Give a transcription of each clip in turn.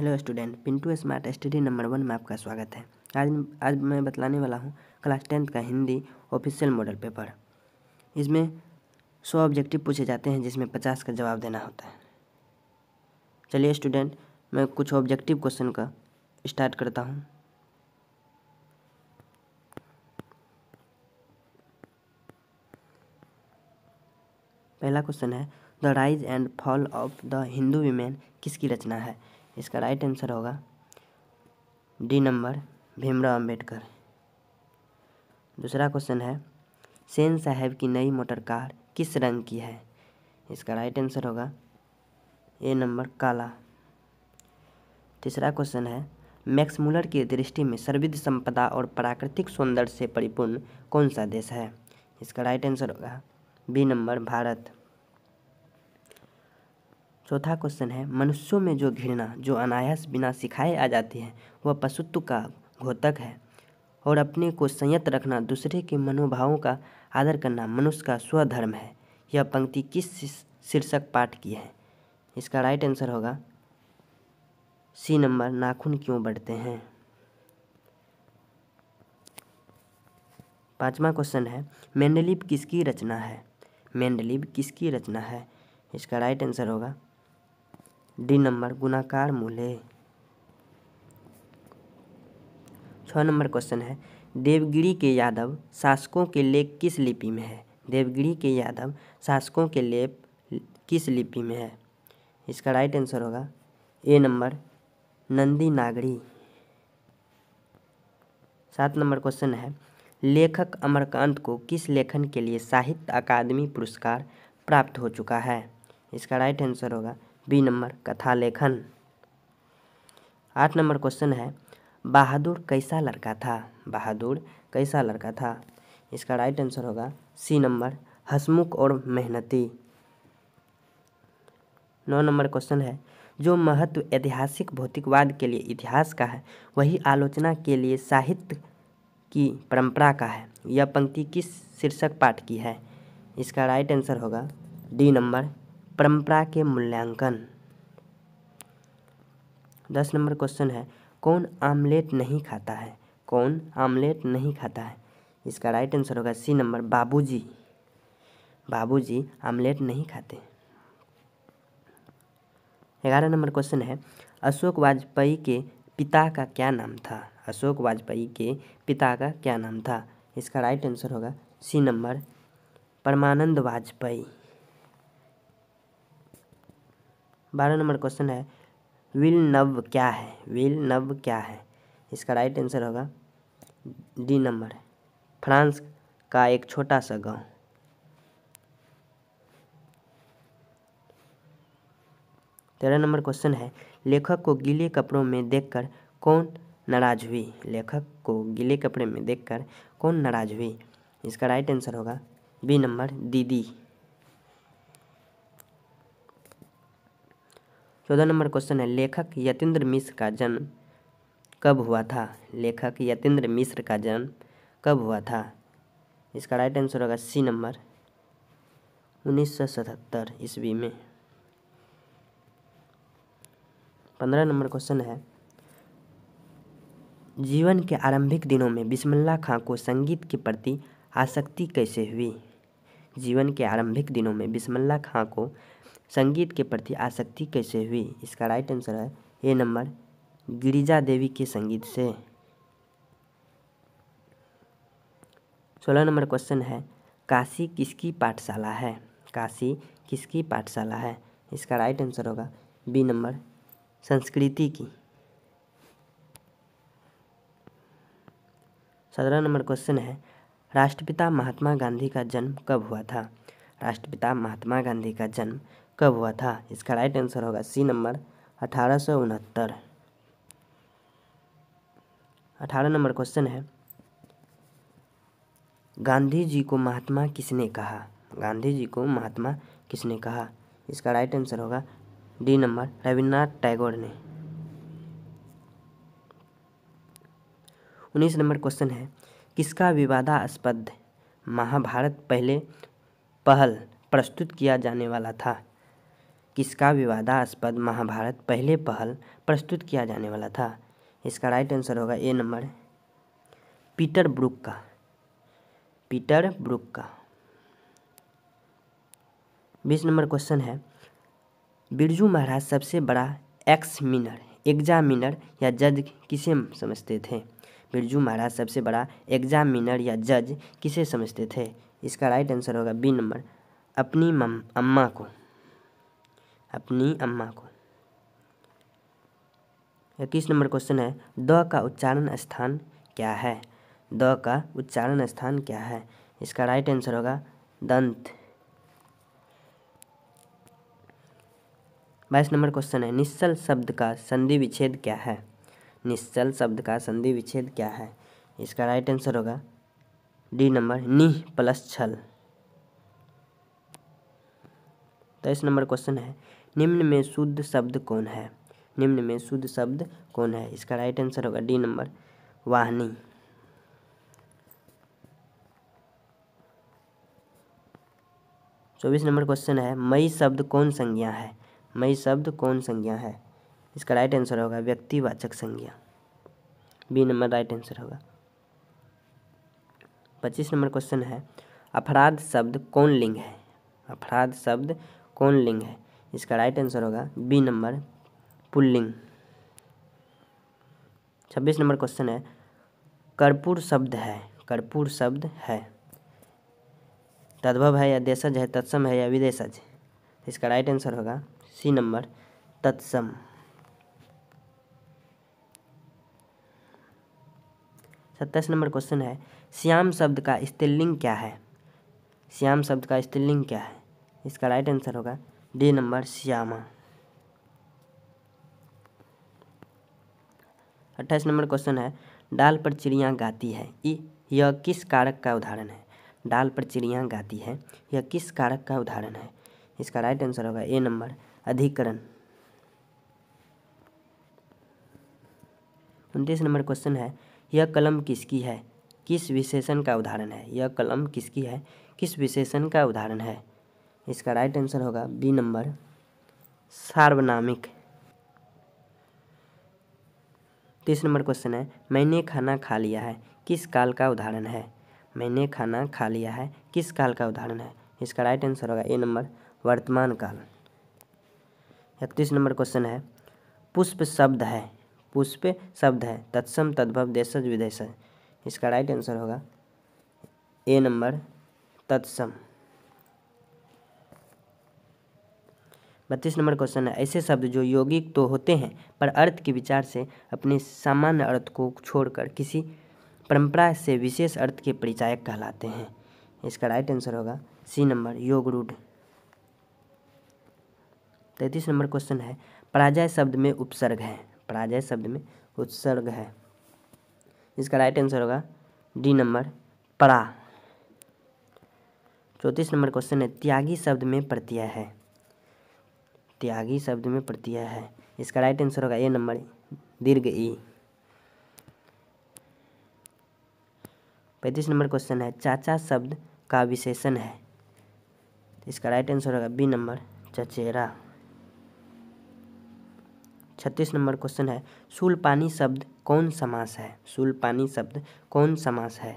hello student Pintu smart study number one में आपका स्वागत है आज आज मैं बतलाने वाला हूँ क्लास टेंथ का हिंदी ऑफिशियल मॉडल पेपर इसमें सौ ऑब्जेक्टिव पूछे जाते हैं जिसमें पचास का जवाब देना होता है चलिए स्टूडेंट मैं कुछ ऑब्जेक्टिव क्वेश्चन का स्टार्ट करता हूँ पहला क्वेश्चन है the rise and fall of the Hindu women किसकी रचना है इसका राइट आंसर होगा डी नंबर भीमराव अंबेडकर दूसरा क्वेश्चन है सेन साहब की नई मोटर कार किस रंग की है इसका राइट आंसर होगा ए नंबर काला तीसरा क्वेश्चन है मैक्स मूलर की दृष्टि में सर्विद संपदा और प्राकृतिक सौंदर्य से परिपूर्ण कौन सा देश है इसका राइट आंसर होगा बी नंबर भारत चौथा क्वेश्चन है मनुष्यों में जो घृणा जो अनायास बिना सिखाए आ जाती है वह पशुत्व का घोतक है और अपने को संयत रखना दूसरे के मनोभावों का आदर करना मनुष्य का स्वधर्म है यह पंक्ति किस शीर्षक पाठ की है इसका राइट आंसर होगा सी नंबर नाखून क्यों बढ़ते हैं पांचवा क्वेश्चन है मेंडलिप किसकी रचना है मेंडलीब किसकी रचना है इसका राइट आंसर होगा डी नंबर गुणाकार मूल्य छः नंबर क्वेश्चन है देवगिरी के यादव शासकों के लेख किस लिपि में है देवगिरी के यादव शासकों के लेप किस लिपि में है इसका राइट आंसर होगा ए नंबर नंदी नागरी सात नंबर क्वेश्चन है लेखक अमरकांत को किस लेखन के लिए साहित्य अकादमी पुरस्कार प्राप्त हो चुका है इसका राइट आंसर होगा बी नंबर कथा लेखन आठ नंबर क्वेश्चन है बहादुर कैसा लड़का था बहादुर कैसा लड़का था इसका राइट आंसर होगा सी नंबर हसमुख और मेहनती नौ नंबर क्वेश्चन है जो महत्व ऐतिहासिक भौतिकवाद के लिए इतिहास का है वही आलोचना के लिए साहित्य की परंपरा का है यह पंक्ति किस शीर्षक पाठ की है इसका राइट आंसर होगा डी नंबर परंपरा के मूल्यांकन दस नंबर क्वेश्चन है कौन आमलेट नहीं खाता है कौन आमलेट नहीं खाता है इसका राइट आंसर होगा सी नंबर बाबूजी बाबूजी आमलेट नहीं खाते ग्यारह नंबर क्वेश्चन है अशोक वाजपेयी के पिता का क्या नाम था अशोक वाजपेयी के पिता का क्या नाम था इसका राइट आंसर होगा सी नंबर परमानंद वाजपेयी बारह नंबर क्वेश्चन है विल नव क्या है विल नव क्या है इसका राइट आंसर होगा डी नंबर फ्रांस का एक छोटा सा गांव तेरह नंबर क्वेश्चन है लेखक को गीले कपड़ों में देखकर कौन नाराज हुई लेखक को गीले कपड़े में देखकर कौन नाराज हुई इसका राइट आंसर होगा बी नंबर दीदी चौदह नंबर क्वेश्चन है लेखक यतेंद्र मिश्र का जन्म कब हुआ था लेखक यतिन्द्र मिश्र का जन्म कब हुआ था इसका राइट आंसर होगा सी नंबर उन्नीस सौ सतहत्तर ईस्वी में पंद्रह नंबर क्वेश्चन है जीवन के आरंभिक दिनों में बिस्मिल्ला खां को संगीत के प्रति आसक्ति कैसे हुई जीवन के आरंभिक दिनों में बिस्मिल्ला खां को संगीत के प्रति आसक्ति कैसे हुई इसका राइट आंसर है ए नंबर गिरिजा देवी के संगीत से सोलह नंबर क्वेश्चन है काशी किसकी पाठशाला है काशी किसकी पाठशाला है इसका राइट आंसर होगा बी नंबर संस्कृति की सत्रह नंबर क्वेश्चन है राष्ट्रपिता महात्मा गांधी का जन्म कब हुआ था राष्ट्रपिता महात्मा गांधी का जन्म कब हुआ था इसका राइट आंसर होगा सी नंबर अठारह सौ उनहत्तर अठारह नंबर क्वेश्चन है गांधी जी को महात्मा किसने कहा गांधी जी को महात्मा किसने कहा इसका राइट आंसर होगा डी नंबर रविन्द्रनाथ टैगोर ने उन्नीस नंबर क्वेश्चन है किसका विवादास्पद महाभारत पहले पहल प्रस्तुत किया जाने वाला था किसका विवादास्पद महाभारत पहले पहल प्रस्तुत किया जाने वाला था इसका राइट आंसर होगा ए नंबर पीटर ब्रुक का पीटर ब्रुक का बीस नंबर क्वेश्चन है बिरजू महाराज सबसे बड़ा एक्समिनर एग्जामिनर या जज किसे समझते थे बिरजू महाराज सबसे बड़ा एग्जामिनर या जज किसे समझते थे इसका राइट आंसर होगा बी नंबर अपनी मम अम्मा को अपनी अम्मा को इक्कीस नंबर क्वेश्चन है द का उच्चारण स्थान क्या है द का उच्चारण स्थान क्या है इसका राइट आंसर होगा दंत बाईस नंबर क्वेश्चन है निश्चल शब्द का संधि विच्छेद क्या है निश्चल शब्द का संधि विच्छेद क्या है इसका राइट आंसर होगा डी नंबर निह प्लस छल तेईस नंबर क्वेश्चन है निम्न में शुद्ध शब्द कौन है निम्न में शुद्ध शब्द कौन है इसका राइट आंसर होगा डी नंबर वाहनी चौबीस नंबर क्वेश्चन है मई शब्द कौन संज्ञा है मई शब्द कौन संज्ञा है इसका राइट आंसर होगा व्यक्तिवाचक संज्ञा बी नंबर राइट आंसर होगा पच्चीस नंबर क्वेश्चन है अपराध शब्द कौन लिंग है अपराध शब्द कौन लिंग है इसका राइट आंसर होगा बी नंबर पुल्लिंग छब्बीस नंबर क्वेश्चन है कर्पूर शब्द है कर्पूर शब्द है तद्भव है या देशज है तत्सम है या विदेशज इसका राइट आंसर होगा सी नंबर तत्सम सत्ताईस नंबर क्वेश्चन है श्याम शब्द का स्त्रीलिंग क्या है श्याम शब्द का स्त्रीलिंग क्या है इसका राइट आंसर होगा डी नंबर श्यामा अट्ठाईस नंबर क्वेश्चन है डाल पर चिड़िया गाती है ई यह किस कारक का उदाहरण है डाल पर चिड़िया गाती है यह किस कारक का उदाहरण है इसका राइट आंसर होगा ए नंबर अधिकरण उनतीस नंबर क्वेश्चन है यह कलम किसकी है किस विशेषण का उदाहरण है यह कलम किसकी है किस विशेषण का उदाहरण है इसका राइट आंसर होगा बी नंबर सार्वनामिक तीस नंबर क्वेश्चन है मैंने खाना खा लिया है किस काल का उदाहरण है मैंने खाना खा लिया है किस काल का उदाहरण है इसका राइट आंसर होगा ए नंबर वर्तमान काल इकतीस नंबर क्वेश्चन है पुष्प शब्द है पुष्प शब्द है तत्सम तद्भव देशज विदेश इसका राइट आंसर होगा ए नंबर तत्सम बत्तीस नंबर क्वेश्चन है ऐसे शब्द जो यौगिक तो होते हैं पर अर्थ के विचार से अपने सामान्य अर्थ को छोड़कर किसी परंपरा से विशेष अर्थ के परिचायक कहलाते हैं इसका राइट आंसर होगा सी नंबर योग रूढ़ तैतीस नंबर क्वेश्चन है पराजय शब्द में उपसर्ग है पराजय शब्द में उपसर्ग है इसका राइट आंसर होगा डी नंबर परा चौंतीस नंबर क्वेश्चन है त्यागी शब्द में प्रत्यय है त्यागी शब्द में प्रत्यय है इसका राइट आंसर होगा ए नंबर दीर्घ ई पैंतीस नंबर क्वेश्चन है चाचा शब्द का विशेषण है इसका राइट आंसर होगा बी नंबर चचेरा छत्तीस नंबर क्वेश्चन है सुलपानी शब्द कौन समास है सुलपानी शब्द कौन समास है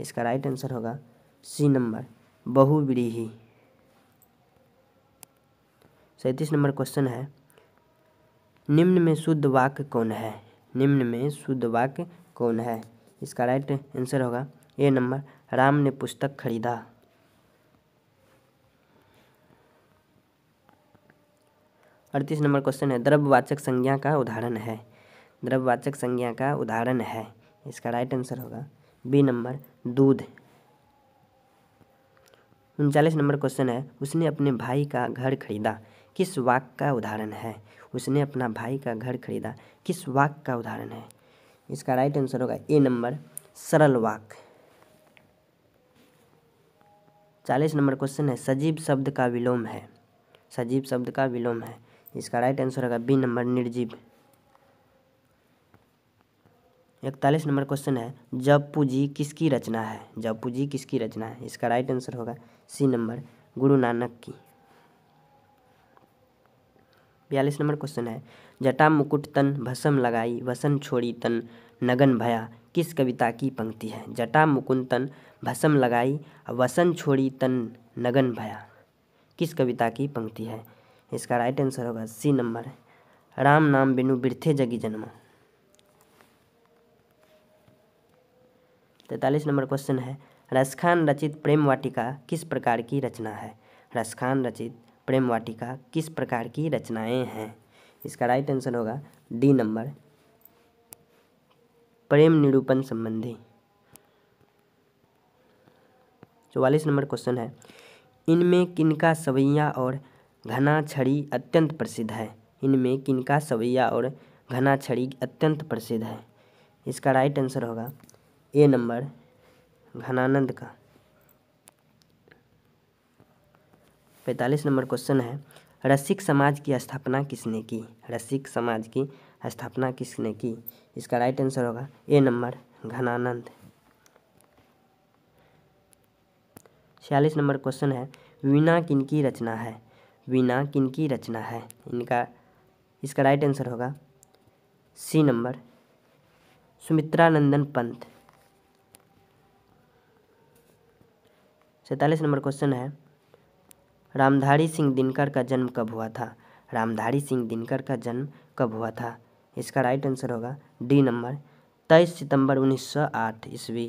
इसका राइट आंसर होगा सी नंबर बहुव्रीही सैंतीस नंबर क्वेश्चन है निम्न में शुद्ध वाक्य कौन है निम्न में शुद्ध वाक्य कौन है इसका राइट आंसर होगा ए नंबर राम ने पुस्तक खरीदा अड़तीस नंबर क्वेश्चन है द्रव्यवाचक संज्ञा का उदाहरण है द्रव्यवाचक संज्ञा का उदाहरण है इसका राइट आंसर होगा बी नंबर दूध उनचालीस नंबर क्वेश्चन है उसने अपने भाई का घर खरीदा किस वाक का उदाहरण है उसने अपना भाई का घर खरीदा किस वाक का उदाहरण है इसका राइट आंसर होगा ए नंबर सरल वाक चालीस नंबर क्वेश्चन है सजीव शब्द का विलोम है सजीव शब्द का विलोम है इसका राइट आंसर होगा बी नंबर निर्जीव इकतालीस नंबर क्वेश्चन है जब पूजी किसकी रचना है जब पूजी किसकी रचना है इसका राइट आंसर होगा सी नंबर गुरु नानक की बयालीस नंबर क्वेश्चन है जटा मुकुट तन भसम लगाई वसन छोड़ी तन नगन भया किस कविता की पंक्ति है जटा मुकुंद तन भसम लगाई वसन छोड़ी तन नगन भया किस कविता की पंक्ति है इसका राइट आंसर होगा सी नंबर राम नाम बिनु बिरथे जगी जन्म तैतालीस नंबर क्वेश्चन है रसखान रचित प्रेम वाटिका किस प्रकार की रचना है रसखान रचित प्रेम वाटिका किस प्रकार की रचनाएं हैं इसका राइट आंसर होगा डी नंबर प्रेम निरूपण संबंधी चौवालीस नंबर क्वेश्चन है इनमें किनका सवैया और घना छड़ी अत्यंत प्रसिद्ध है इनमें किनका सवैया और घना छड़ी अत्यंत प्रसिद्ध है इसका राइट आंसर होगा ए नंबर घनानंद का पैंतालीस नंबर क्वेश्चन है रसिक समाज की स्थापना किसने की रसिक समाज की स्थापना किसने की इसका राइट आंसर होगा ए नंबर घनानंद छियालीस नंबर क्वेश्चन है वीणा किनकी रचना है वीणा किनकी रचना है इनका इसका राइट आंसर होगा सी नंबर सुमित्रानंदन पंत सैतालीस नंबर क्वेश्चन है रामधारी सिंह दिनकर का जन्म कब हुआ था रामधारी सिंह दिनकर का जन्म कब हुआ था इसका राइट आंसर होगा डी नंबर तेईस सितंबर 1908 ईस्वी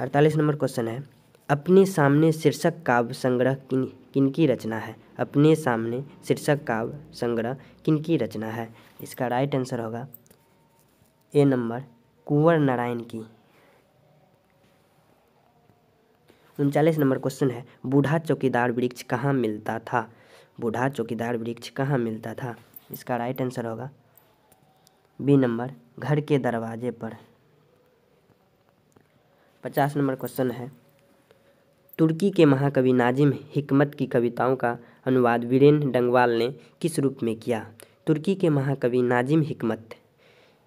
अड़तालीस नंबर क्वेश्चन है अपने सामने शीर्षक काव्य संग्रह किन किनकी रचना है अपने सामने शीर्षक काव्य संग्रह किनकी रचना है इसका राइट आंसर होगा ए नंबर कुंवर नारायण की उनचालीस नंबर क्वेश्चन है बूढ़ा चौकीदार वृक्ष कहाँ मिलता था बूढ़ा चौकीदार वृक्ष कहाँ मिलता था इसका राइट आंसर होगा बी नंबर घर के दरवाजे पर पचास नंबर क्वेश्चन है तुर्की के महाकवि नाजिम हिकमत की कविताओं का अनुवाद वीरेन डंगवाल ने किस रूप में किया तुर्की के महाकवि नाजिम हिकमत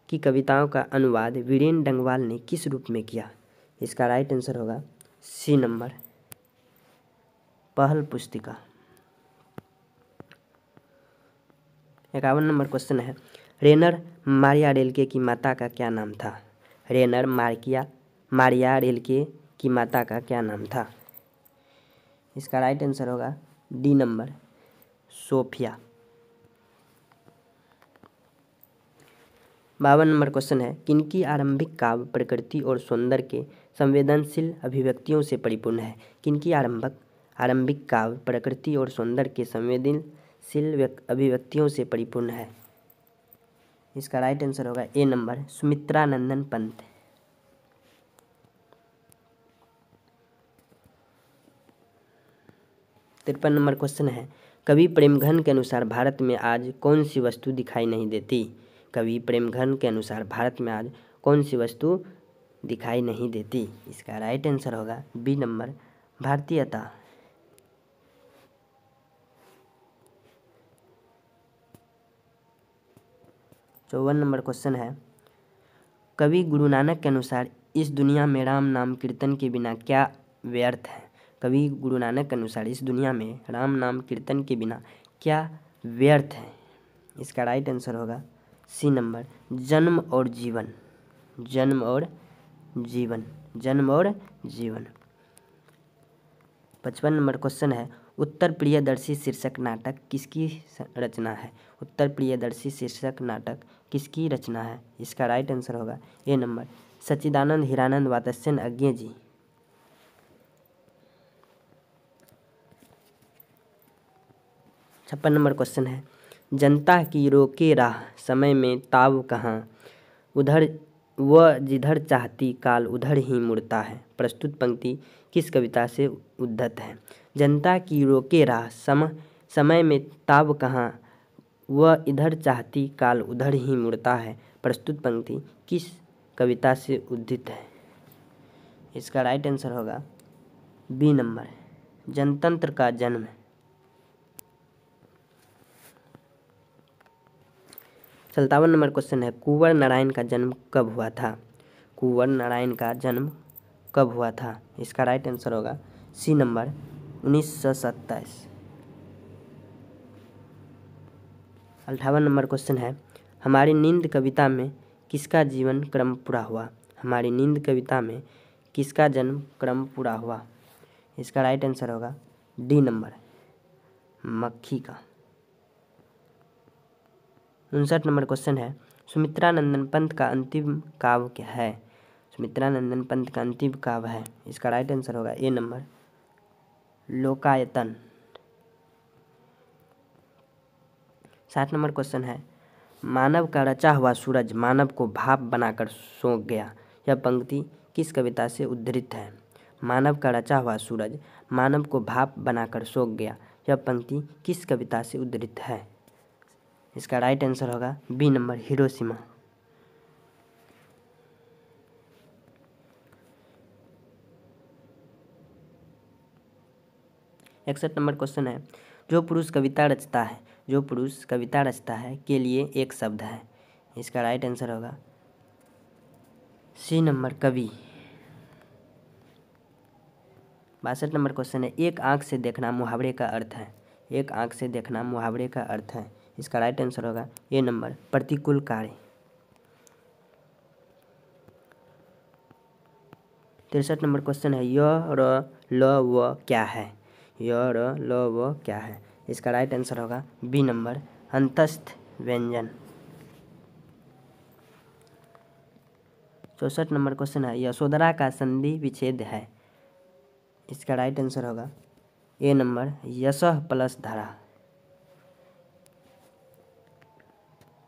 की कविताओं का अनुवाद वीरेन डंगवाल ने किस रूप में किया इसका राइट आंसर होगा सी नंबर पहल पुस्तिका इक्यावन नंबर क्वेश्चन है रेनर मारिया रेलके की माता का क्या नाम था रेनर मारकिया मारिया रेलके की माता का क्या नाम था इसका राइट आंसर होगा डी नंबर सोफिया बावन नंबर क्वेश्चन है किनकी आरंभिक काव्य प्रकृति और सौंदर्य के संवेदनशील अभिव्यक्तियों से परिपूर्ण है किनकी आरंभक आरंभिक काव्य प्रकृति और सौंदर्य के संवेदनशील अभिव्यक्तियों से परिपूर्ण है इसका राइट आंसर होगा ए नंबर सुमित्रा नंदन पंत तिरपन नंबर क्वेश्चन है कवि प्रेमघन के अनुसार भारत में आज कौन सी वस्तु दिखाई नहीं देती कवि प्रेमघन के अनुसार भारत में आज कौन सी वस्तु दिखाई नहीं देती इसका राइट आंसर होगा बी नंबर भारतीयता चौवन नंबर क्वेश्चन है कवि गुरु नानक के अनुसार इस दुनिया में राम नाम कीर्तन के बिना क्या व्यर्थ है कवि गुरु नानक के अनुसार इस दुनिया में राम नाम कीर्तन के बिना क्या व्यर्थ है इसका राइट आंसर होगा सी नंबर जन्म और जीवन जन्म और जीवन जन्म और जीवन पचपन नंबर क्वेश्चन है उत्तर प्रियदर्शी शीर्षक नाटक किसकी रचना है उत्तर प्रियदर्शी शीर्षक नाटक किसकी रचना है इसका राइट आंसर होगा ए नंबर सचिदानंद हिरानंद वातस्यन अज्ञ जी छप्पन नंबर क्वेश्चन है जनता की रोके राह समय में ताव कहाँ उधर वह जिधर चाहती काल उधर ही मुड़ता है प्रस्तुत पंक्ति किस कविता से उद्धत है जनता की रोके राह सम समय में ताब कहाँ वह इधर चाहती काल उधर ही मुड़ता है प्रस्तुत पंक्ति किस कविता से उद्धित है इसका राइट आंसर होगा बी नंबर जनतंत्र का जन्म सत्तावन नंबर क्वेश्चन है कुंवर नारायण का जन्म कब हुआ था कुंवर नारायण का जन्म कब हुआ था इसका राइट आंसर होगा सी नंबर उन्नीस सौ सत्ताईस अठावन नंबर क्वेश्चन है हमारी नींद कविता में किसका जीवन क्रम पूरा हुआ हमारी नींद कविता में किसका जन्म क्रम पूरा हुआ इसका राइट आंसर होगा डी नंबर मक्खी का उनसठ नंबर क्वेश्चन है सुमित्रा नंदन पंत का अंतिम काव्य क्या है सुमित्रा नंदन पंत का अंतिम काव्य है इसका राइट आंसर होगा ए नंबर लोकायतन सात नंबर क्वेश्चन है मानव का रचा हुआ सूरज मानव को भाप बनाकर सोख गया यह पंक्ति किस कविता से उद्धृत है मानव का रचा हुआ सूरज मानव को भाप बनाकर सोख गया यह पंक्ति किस कविता से उद्धृत है इसका राइट आंसर होगा बी नंबर हिरोशिमा इकसठ नंबर क्वेश्चन है जो पुरुष कविता रचता है जो पुरुष कविता रचता है के लिए एक शब्द है इसका राइट आंसर होगा सी नंबर कवि बासठ नंबर क्वेश्चन है एक आंख से देखना मुहावरे का अर्थ है एक आंख से देखना मुहावरे का अर्थ है इसका राइट आंसर होगा ए नंबर प्रतिकूल कार्य तिरसठ नंबर क्वेश्चन है य र ल व क्या है य र ल व क्या है इसका राइट आंसर होगा बी नंबर अंतस्थ व्यंजन चौसठ नंबर क्वेश्चन है यशोधरा का संधि विच्छेद है इसका राइट आंसर होगा ए नंबर यश प्लस धारा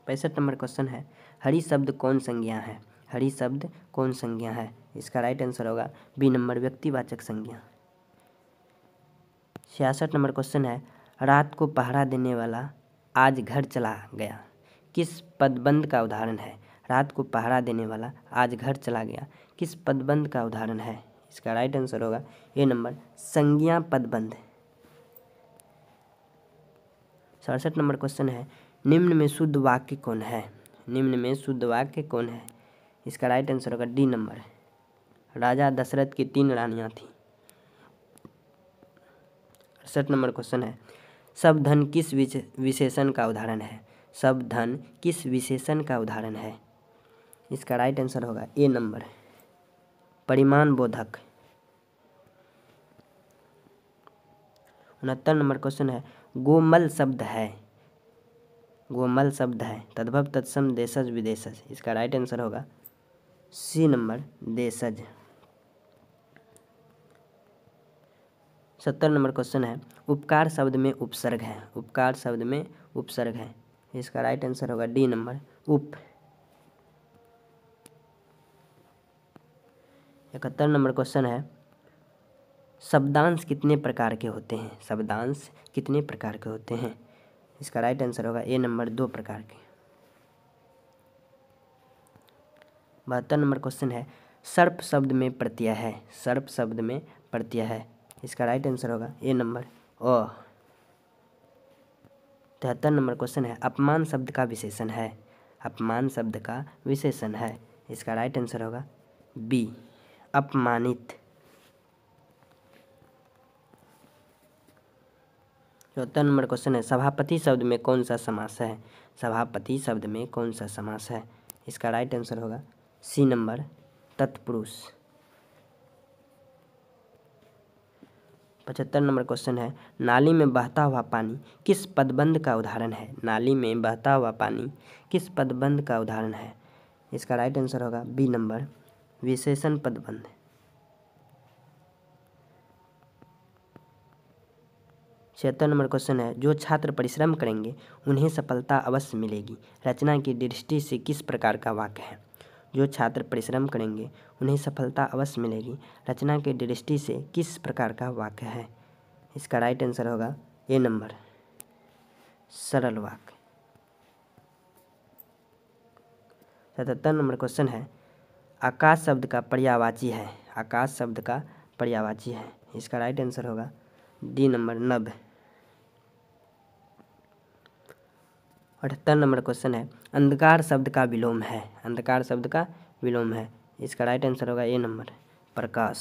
पैंसठ नंबर क्वेश्चन है हरी शब्द कौन संज्ञा है हरी शब्द कौन संज्ञा है इसका राइट आंसर होगा बी नंबर व्यक्तिवाचक संज्ञा छियासठ नंबर क्वेश्चन है रात को पहरा देने वाला आज घर चला गया किस पदबंद का उदाहरण है रात को पहरा देने वाला आज घर चला गया किस पदबंद का उदाहरण है इसका राइट आंसर होगा ए नंबर संज्ञा पदबंध सड़सठ नंबर क्वेश्चन है निम्न में शुद्ध वाक्य कौन है निम्न में शुद्ध वाक्य कौन है इसका राइट आंसर होगा डी नंबर राजा दशरथ की तीन रानियाँ थीं अड़सठ नंबर क्वेश्चन है सब धन किस विशेषण का उदाहरण है सब धन किस विशेषण का उदाहरण है इसका राइट आंसर होगा ए नंबर परिमाण बोधक उनहत्तर नंबर क्वेश्चन है गोमल शब्द है गोमल शब्द है तद्भव तत्सम देशज विदेशज इसका राइट आंसर होगा सी नंबर देशज सत्तर नंबर क्वेश्चन है उपकार शब्द में उपसर्ग है उपकार शब्द में उपसर्ग है इसका राइट आंसर होगा डी नंबर उप इकहत्तर नंबर क्वेश्चन है शब्दांश कितने प्रकार के होते हैं शब्दांश कितने प्रकार के होते हैं इसका राइट आंसर होगा ए नंबर दो प्रकार के बहत्तर नंबर क्वेश्चन है सर्प शब्द में प्रत्यय है सर्प शब्द में प्रत्यय है इसका राइट आंसर होगा ए नंबर ओ तिहत्तर नंबर क्वेश्चन है अपमान शब्द का विशेषण है अपमान शब्द का विशेषण है इसका राइट आंसर होगा बी अपमानित चौथा नंबर क्वेश्चन है सभापति शब्द में कौन सा समास है सभापति शब्द में कौन सा समास है इसका राइट आंसर होगा सी नंबर तत्पुरुष पचहत्तर नंबर क्वेश्चन है नाली में बहता हुआ पानी किस पदबंध का उदाहरण है नाली में बहता हुआ पानी किस पदबंध का उदाहरण है इसका राइट आंसर होगा बी नंबर विशेषण पदबंध छिहत्तर नंबर क्वेश्चन है जो छात्र परिश्रम करेंगे उन्हें सफलता अवश्य मिलेगी रचना की दृष्टि से किस प्रकार का वाक्य है जो छात्र परिश्रम करेंगे उन्हें सफलता अवश्य मिलेगी रचना की दृष्टि से किस प्रकार का वाक्य है इसका राइट आंसर होगा ए नंबर सरल वाक्य सतहत्तर नंबर क्वेश्चन है आकाश शब्द का पर्यावाची है आकाश शब्द का पर्यावाची है इसका राइट आंसर होगा डी नंबर नब अठहत्तर नंबर क्वेश्चन है अंधकार शब्द का विलोम है अंधकार शब्द का विलोम है इसका राइट आंसर होगा ए नंबर प्रकाश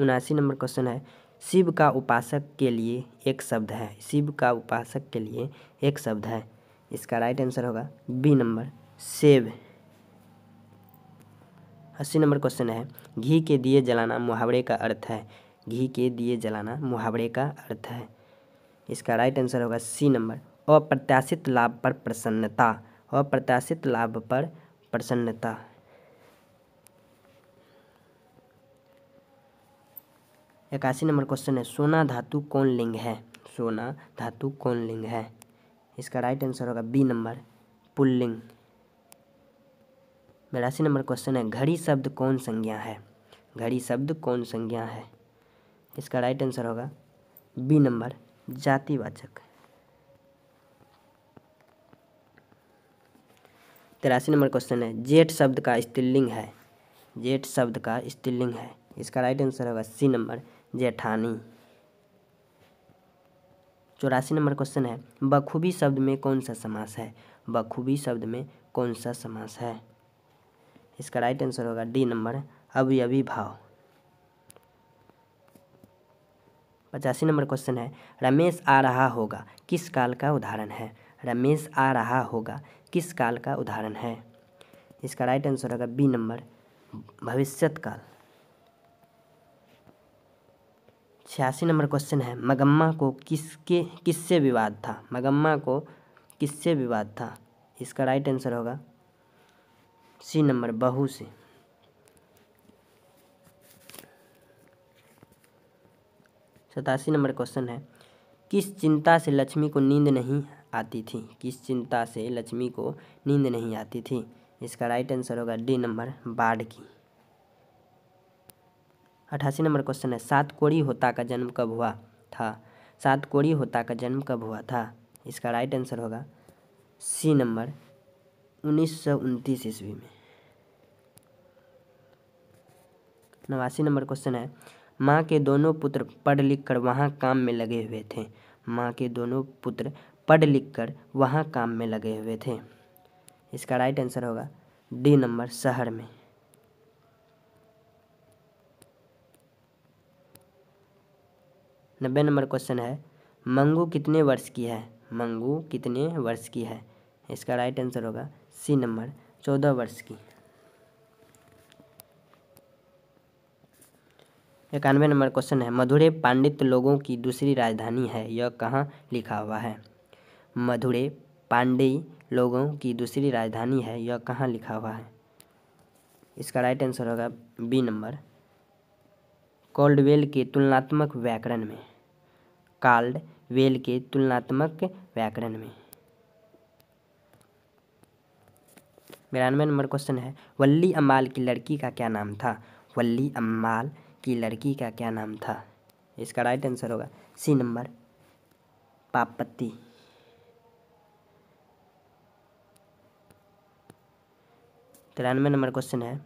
उनासी नंबर क्वेश्चन है शिव का उपासक के लिए एक शब्द है शिव का उपासक के लिए एक शब्द है इसका राइट आंसर होगा बी नंबर सेव अस्सी नंबर क्वेश्चन है घी के दिए जलाना मुहावरे का अर्थ है घी के दिए जलाना मुहावरे का अर्थ है इसका राइट आंसर होगा सी नंबर अप्रत्याशित लाभ पर प्रसन्नता अप्रत्याशित लाभ पर प्रसन्नता इक्यासी नंबर क्वेश्चन है सोना धातु कौन लिंग है सोना धातु कौन लिंग है इसका राइट आंसर होगा बी नंबर पुल्लिंग बिरासी नंबर क्वेश्चन है घड़ी शब्द कौन संज्ञा है घड़ी शब्द कौन संज्ञा है इसका राइट आंसर होगा बी नंबर जातिवाचक तिरासी तो नंबर क्वेश्चन है जेठ शब्द का स्त्रीलिंग है जेठ शब्द का स्त्रीलिंग है इसका राइट आंसर होगा सी नंबर जेठानी चौरासी नंबर क्वेश्चन है बखूबी शब्द में कौन सा समास है बखूबी शब्द में कौन सा समास है इसका राइट आंसर होगा डी नंबर अभी अभी भाव पचासी नंबर क्वेश्चन है रमेश आ रहा होगा किस काल का उदाहरण है रमेश आ रहा होगा किस काल का उदाहरण है इसका राइट आंसर होगा बी नंबर भविष्यत काल छियासी नंबर क्वेश्चन है मगम्मा को किसके किससे विवाद था मगम्मा को किससे विवाद था इसका राइट आंसर होगा सी नंबर बहू से सतासी नंबर क्वेश्चन है किस चिंता से लक्ष्मी को नींद नहीं आती थी किस चिंता से लक्ष्मी को नींद नहीं आती थी इसका राइट आंसर होगा डी नंबर बाढ़ की अठासी नंबर क्वेश्चन है सात कोड़ी होता का जन्म कब हुआ था सात कोड़ी होता का जन्म कब हुआ था इसका राइट आंसर होगा सी नंबर उन्नीस सौ उनतीस ईस्वी में नवासी नंबर क्वेश्चन है माँ के दोनों पुत्र पढ़ लिख कर वहाँ काम में लगे हुए थे माँ के दोनों पुत्र पढ़ लिख कर वहाँ काम में लगे हुए थे इसका राइट आंसर होगा डी नंबर शहर में नब्बे नंबर क्वेश्चन है मंगू कितने वर्ष की है मंगू कितने वर्ष की है इसका राइट आंसर होगा सी नंबर चौदह वर्ष की इक्यानवे नंबर क्वेश्चन है मधुरे पांडित लोगों की दूसरी राजधानी है यह कहाँ लिखा हुआ है मधुरे पांडे लोगों की दूसरी राजधानी है यह कहाँ लिखा हुआ है इसका राइट आंसर होगा बी नंबर कॉल्डवेल के तुलनात्मक व्याकरण में कॉल्ड वेल के तुलनात्मक व्याकरण में बिरानवे नंबर क्वेश्चन है वल्ली अम्बाल की लड़की का क्या नाम था वल्ली अम्बाल कि लड़की का क्या नाम था इसका राइट आंसर होगा सी नंबर पापत्ती तिरानवे नंबर क्वेश्चन है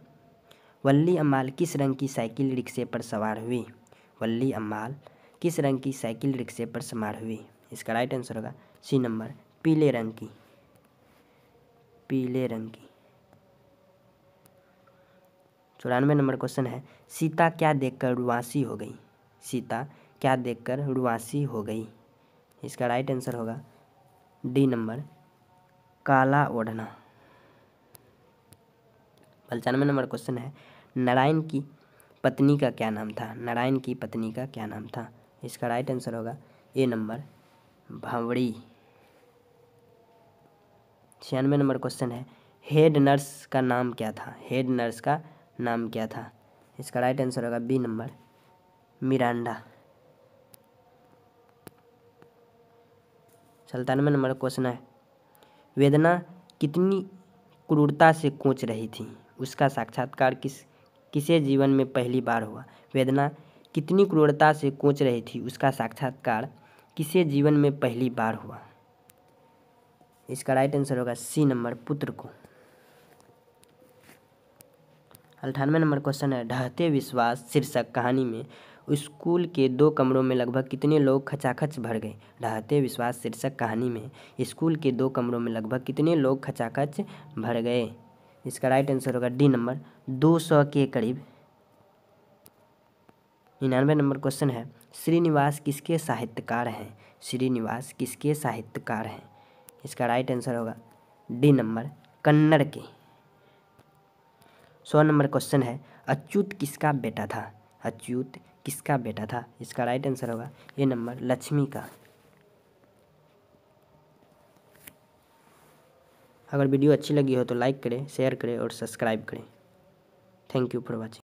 वल्ली अम्बाल किस रंग की साइकिल रिक्शे पर सवार हुई वल्ली अम्बाल किस रंग की साइकिल रिक्शे पर सवार हुई इसका राइट आंसर होगा सी नंबर पीले रंग की पीले रंग की चौरानवे नंबर क्वेश्चन है सीता क्या देखकर रुवासी हो गई सीता क्या देखकर रुवासी हो गई इसका राइट आंसर होगा डी नंबर काला ओढ़ना पंचानवे नंबर क्वेश्चन है नारायण की पत्नी का क्या नाम था नारायण की पत्नी का क्या नाम था इसका राइट आंसर होगा ए नंबर भावड़ी छियानवे नंबर क्वेश्चन है हेड नर्स का नाम क्या था हेड नर्स का नाम क्या था इसका राइट आंसर होगा बी नंबर मिरांडा सत्तानवे नंबर क्वेश्चन है वेदना कितनी क्रूरता से कोच रही थी उसका साक्षात्कार किस किसे जीवन में पहली बार हुआ वेदना कितनी क्रूरता से कोच रही थी उसका साक्षात्कार किसे जीवन में पहली बार हुआ इसका राइट आंसर होगा सी नंबर पुत्र को अट्ठानवे नंबर क्वेश्चन है ढहते विश्वास शीर्षक कहानी में स्कूल के दो कमरों में लगभग कितने लोग खचाखच भर गए ढहते विश्वास शीर्षक कहानी में स्कूल के दो कमरों में लगभग कितने लोग खचाखच भर गए इसका राइट आंसर होगा डी नंबर दो सौ के करीब निन्यानवे नंबर क्वेश्चन है श्रीनिवास किसके साहित्यकार हैं श्रीनिवास किसके साहित्यकार हैं इसका राइट आंसर होगा डी नंबर कन्नड़ के सौ नंबर क्वेश्चन है अच्युत किसका बेटा था अच्युत किसका बेटा था इसका राइट आंसर होगा ये नंबर लक्ष्मी का अगर वीडियो अच्छी लगी हो तो लाइक करें शेयर करें और सब्सक्राइब करें थैंक यू फॉर वॉचिंग